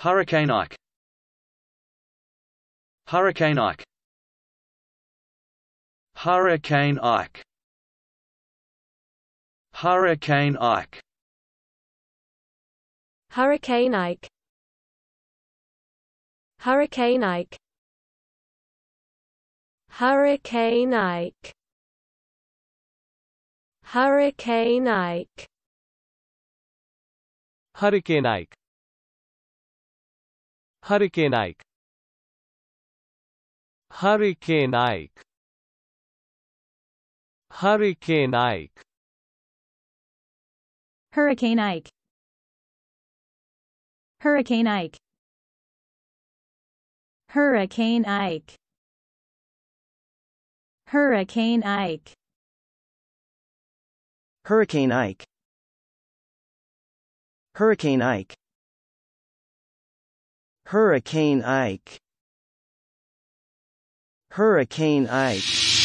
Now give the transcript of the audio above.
Hurricane Ike Hurricane Ike Hurricane Ike Hurricane Ike Hurricane Ike Hurricane Ike Hurricane Ike Hurricane Ike Hurricane Ike Hurricane Ike Hurricane Ike Hurricane Ike Hurricane Ike Hurricane Ike Hurricane Ike Hurricane Ike Hurricane Ike Hurricane Ike Hurricane Ike Hurricane Ike